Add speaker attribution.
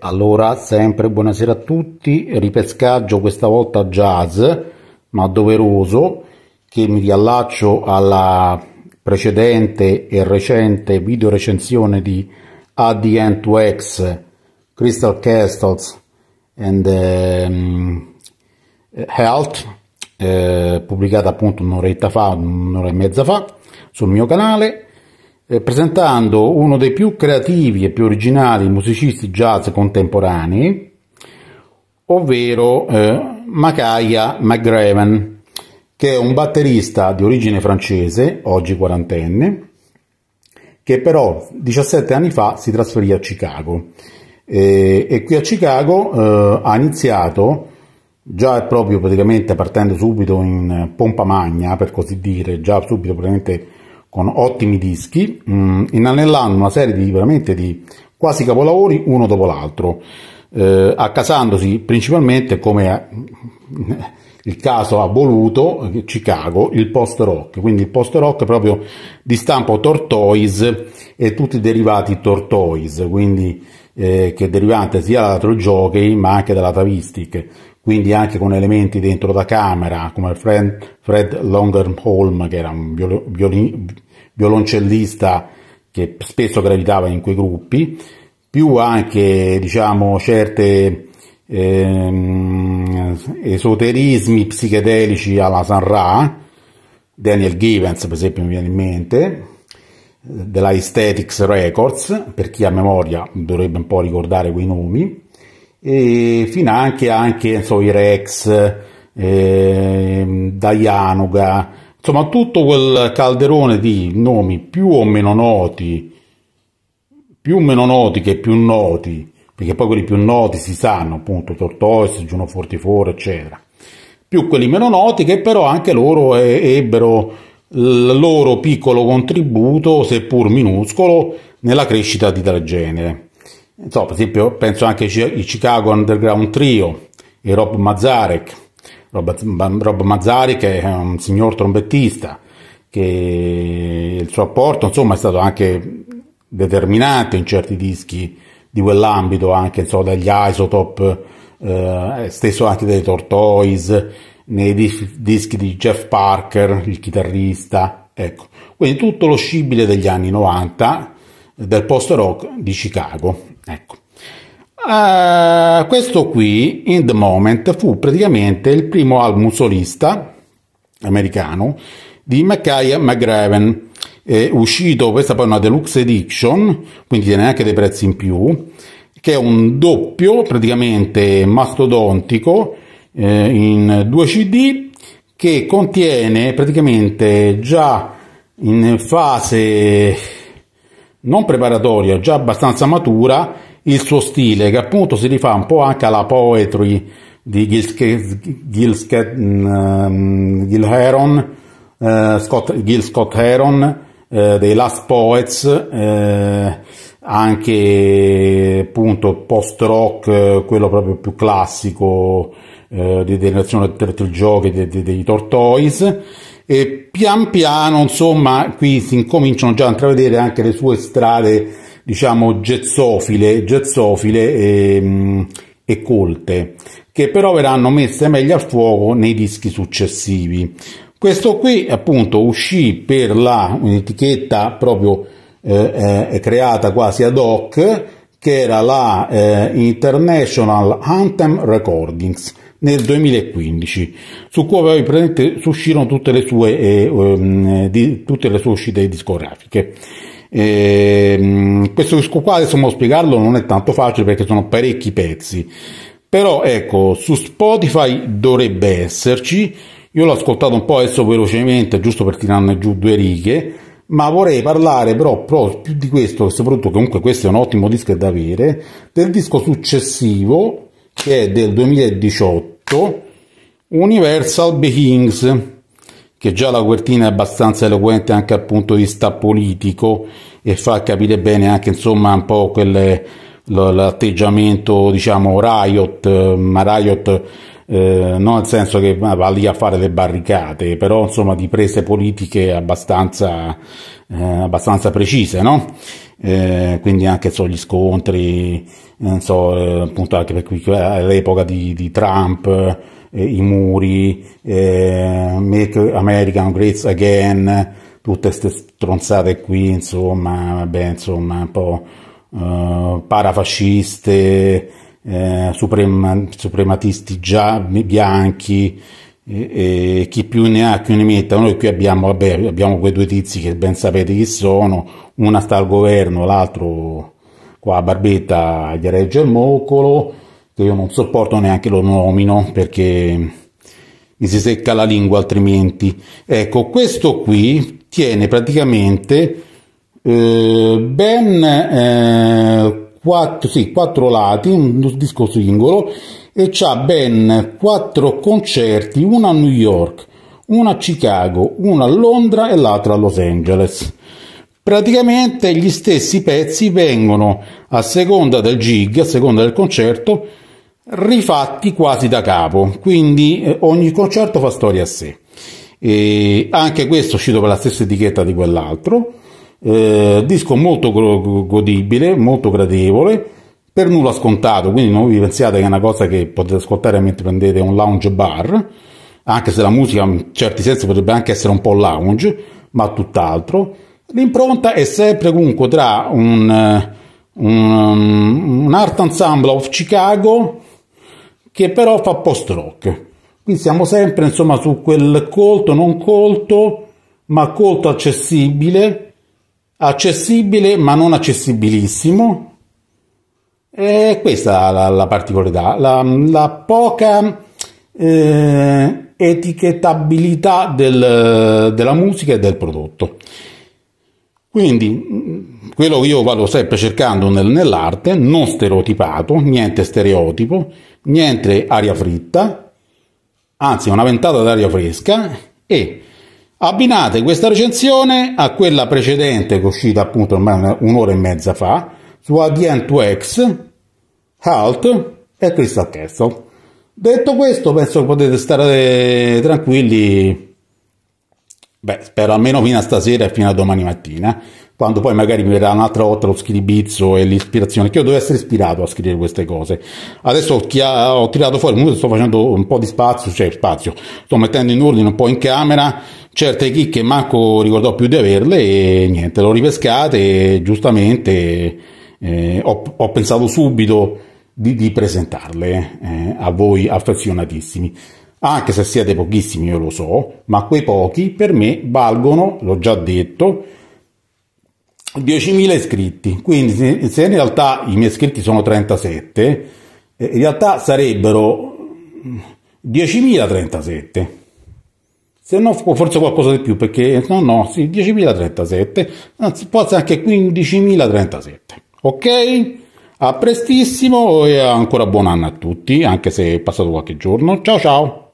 Speaker 1: Allora sempre buonasera a tutti, ripescaggio questa volta jazz, ma doveroso, che mi riallaccio alla precedente e recente video recensione di ADN2X, Crystal Castles and um, Health, eh, pubblicata appunto un'oretta fa, un'ora e mezza fa, sul mio canale eh, presentando uno dei più creativi e più originali musicisti jazz contemporanei, ovvero eh, Makaya McGraven, che è un batterista di origine francese, oggi quarantenne, che però 17 anni fa si trasferì a Chicago. E, e qui a Chicago eh, ha iniziato già proprio praticamente partendo subito in pompa magna, per così dire, già subito praticamente con ottimi dischi, mh, mm, inanellando una serie di, veramente di quasi capolavori uno dopo l'altro, eh, accasandosi principalmente come il caso ha voluto Chicago, il post rock, quindi il post rock proprio di stampo tortoise e tutti i derivati tortoise, quindi eh, che è derivante sia dall'altro jockey ma anche dalla tavistic, quindi anche con elementi dentro da camera come Fred, Fred Longerholm che era un violino violoncellista che spesso gravitava in quei gruppi, più anche diciamo certe ehm, esoterismi psichedelici alla San Ra, Daniel Givens per esempio mi viene in mente, della Aesthetics Records, per chi ha memoria dovrebbe un po' ricordare quei nomi, e fino anche, anche so, i Rex, eh, Dianoga, Insomma, tutto quel calderone di nomi più o meno noti, più o meno noti che più noti, perché poi quelli più noti si sanno, appunto, Tortoise, Giuno Fortiforo, eccetera, più quelli meno noti che però anche loro eh, ebbero il loro piccolo contributo, seppur minuscolo, nella crescita di tal genere. Insomma, per esempio, penso anche ai Chicago Underground Trio, e Rob Mazarek, Rob, Rob Mazzari che è un signor trombettista, che il suo apporto insomma è stato anche determinante in certi dischi di quell'ambito, anche insomma, dagli Isotop, eh, stesso anche dei Tortoise, nei dis- dischi di Jeff Parker, il chitarrista, ecco. Quindi tutto lo scibile degli anni 90 del post rock di Chicago, ecco. Uh, questo qui, In The Moment, fu praticamente il primo album solista americano di Micaiah McGraven, eh, uscito, questa poi è una deluxe edition, quindi tiene anche dei prezzi in più, che è un doppio praticamente mastodontico eh, in due CD che contiene praticamente già in fase non preparatoria, già abbastanza matura, il suo stile, che appunto si rifà un po' anche alla poetry di Gil, ehm, Heron, eh, Scott, Gil Scott Heron, eh, dei Last Poets, eh, anche appunto post-rock, quello proprio più classico eh, di tra i giochi dei Tortoise. E pian piano, insomma, qui si incominciano già a intravedere anche le sue strade diciamo gezzofile, gezzofile e, ehm, e colte, che però verranno messe meglio a fuoco nei dischi successivi. Questo qui appunto uscì per la un'etichetta proprio eh, eh, creata quasi ad hoc che era la eh, International Anthem Recordings nel 2015, su cui poi praticamente uscirono tutte le sue, eh, um, di, tutte le sue uscite discografiche. E, ehm, questo disco qua, insomma, spiegarlo non è tanto facile perché sono parecchi pezzi, però ecco, su Spotify dovrebbe esserci, io l'ho ascoltato un po' adesso velocemente, giusto per tirarne giù due righe, ma vorrei parlare però, però più di questo, soprattutto comunque questo è un ottimo disco da avere, del disco successivo che è del 2018 Universal Beings che già la copertina è abbastanza eloquente anche dal punto di vista politico e fa capire bene anche insomma un po' quelle, l'atteggiamento diciamo riot ma riot eh, non nel senso che va lì a fare le barricate però insomma di prese politiche abbastanza eh, abbastanza precise, no? Eh, quindi anche so, gli scontri, non eh, so, eh, appunto anche per cui eh, l'epoca di, di Trump, eh, i muri, Make America Great Again, tutte queste stronzate qui, insomma, vabbè, insomma, un po' parafasciste, suprematisti già bianchi, e, e chi più ne ha più ne metta. Noi qui abbiamo, vabbè, abbiamo quei due tizi che ben sapete chi sono, una sta al governo, l'altro qua a Barbetta gli regge il moccolo, che io non sopporto neanche lo nomino perché mi si secca la lingua altrimenti. Ecco, questo qui tiene praticamente eh, ben eh, quattro, sì, quattro lati, un disco singolo e ha ben quattro concerti, uno a New York, uno a Chicago, uno a Londra e l'altro a Los Angeles. Praticamente gli stessi pezzi vengono a seconda del gig, a seconda del concerto, rifatti quasi da capo, quindi eh, ogni concerto fa storia a sé. E anche questo è uscito per la stessa etichetta di quell'altro. Eh, disco molto godibile, molto gradevole per nulla scontato, quindi non vi pensiate che è una cosa che potete ascoltare mentre prendete un lounge bar, anche se la musica in certi sensi potrebbe anche essere un po' lounge, ma tutt'altro. L'impronta è sempre comunque tra un, eh, un, um, un art ensemble of Chicago che però fa post rock. Quindi siamo sempre insomma su quel colto, non colto, ma colto accessibile, accessibile ma non accessibilissimo è questa la, la particolarità, la, la poca eh, etichettabilità del, della musica e del prodotto. Quindi mm, quello che io vado sempre cercando nel, nell'arte, non stereotipato, niente stereotipo, niente aria fritta, anzi una ventata d'aria fresca e abbinate questa recensione a quella precedente che è uscita appunto un'ora e mezza fa su ADN2X Halt e Cristo al terzo. Detto questo, penso che potete stare tranquilli. Beh, spero almeno fino a stasera e fino a domani mattina, quando poi magari mi verrà un'altra volta lo schiribizzo e l'ispirazione, che io devo essere ispirato a scrivere queste cose. Adesso ho, tirato fuori, comunque sto facendo un po' di spazio, cioè spazio, sto mettendo in ordine un po' in camera certe chicche, manco ricordò più di averle e niente, l'ho ripescate e giustamente eh, ho, ho, pensato subito di, di presentarle eh, a voi affezionatissimi. Anche se siete pochissimi, io lo so, ma quei pochi per me valgono, l'ho già detto, 10.000 iscritti. Quindi se in realtà i miei iscritti sono 37, eh, in realtà sarebbero 10.037. Se no, forse qualcosa di più, perché no, no, sì, 10.037, anzi, forse anche 15.037. Ok? A prestissimo e ancora buon anno a tutti, anche se è passato qualche giorno. Ciao ciao!